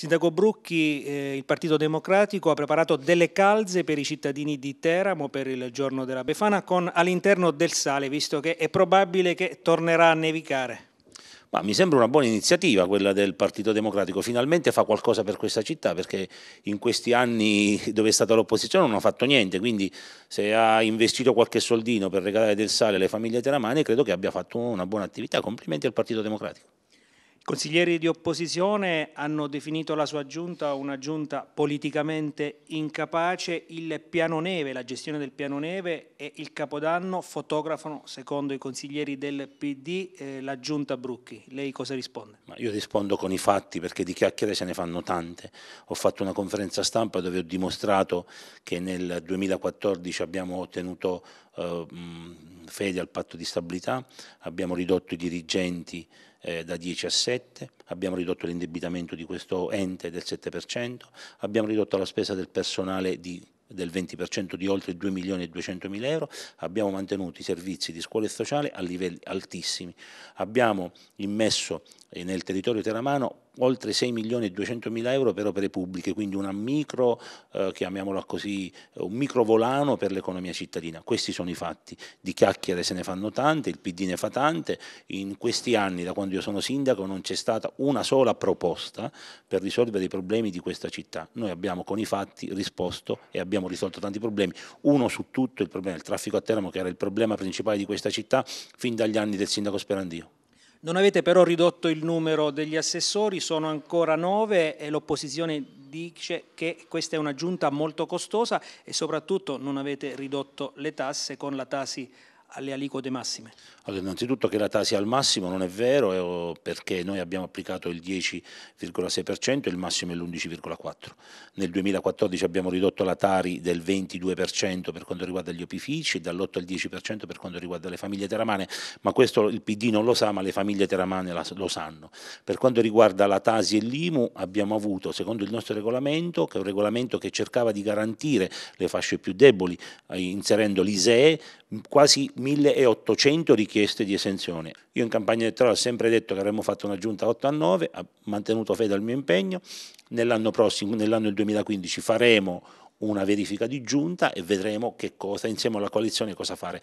Sindaco Brucchi, eh, il Partito Democratico ha preparato delle calze per i cittadini di Teramo per il giorno della Befana con all'interno del sale, visto che è probabile che tornerà a nevicare. Ma mi sembra una buona iniziativa quella del Partito Democratico, finalmente fa qualcosa per questa città perché in questi anni dove è stata l'opposizione non ha fatto niente, quindi se ha investito qualche soldino per regalare del sale alle famiglie teramane credo che abbia fatto una buona attività, complimenti al Partito Democratico. I consiglieri di opposizione hanno definito la sua giunta una giunta politicamente incapace, il piano neve, la gestione del piano neve e il capodanno fotografano, secondo i consiglieri del PD, eh, la giunta Brucchi. Lei cosa risponde? Ma io rispondo con i fatti perché di chiacchiere se ne fanno tante. Ho fatto una conferenza stampa dove ho dimostrato che nel 2014 abbiamo ottenuto eh, fede al patto di stabilità, abbiamo ridotto i dirigenti eh, da 10 a 7, abbiamo ridotto l'indebitamento di questo ente del 7%, abbiamo ridotto la spesa del personale di del 20% di oltre 2 milioni e 200 mila euro, abbiamo mantenuto i servizi di scuola e sociale a livelli altissimi, abbiamo immesso eh, nel territorio teramano oltre 6 milioni e 200 mila euro per opere pubbliche, quindi una micro, eh, chiamiamola così, eh, un micro volano per l'economia cittadina. Questi sono i fatti, di chiacchiere se ne fanno tante, il PD ne fa tante, in questi anni da quando io sono sindaco non c'è stata una sola proposta per risolvere i problemi di questa città. Noi abbiamo con i fatti risposto e abbiamo risolto tanti problemi, uno su tutto il problema del traffico a Teramo che era il problema principale di questa città fin dagli anni del sindaco Sperandio. Non avete però ridotto il numero degli assessori, sono ancora nove e l'opposizione dice che questa è una giunta molto costosa e soprattutto non avete ridotto le tasse con la Tasi alle aliquote massime? Allora, innanzitutto che la tasi è al massimo non è vero oh, perché noi abbiamo applicato il 10,6% e il massimo è l'11,4%. Nel 2014 abbiamo ridotto la Tari del 22% per quanto riguarda gli opifici, e dall'8 al 10% per quanto riguarda le famiglie teramane, ma questo il PD non lo sa, ma le famiglie teramane lo sanno. Per quanto riguarda la Tasi e l'IMU abbiamo avuto, secondo il nostro regolamento, che è un regolamento che cercava di garantire le fasce più deboli, eh, inserendo l'ISEE, quasi 1800 richieste di esenzione. Io in campagna elettorale ho sempre detto che avremmo fatto una giunta 8 a 9, ho mantenuto fede al mio impegno, nell'anno prossimo, nell'anno 2015 faremo una verifica di giunta e vedremo che cosa, insieme alla coalizione, cosa fare.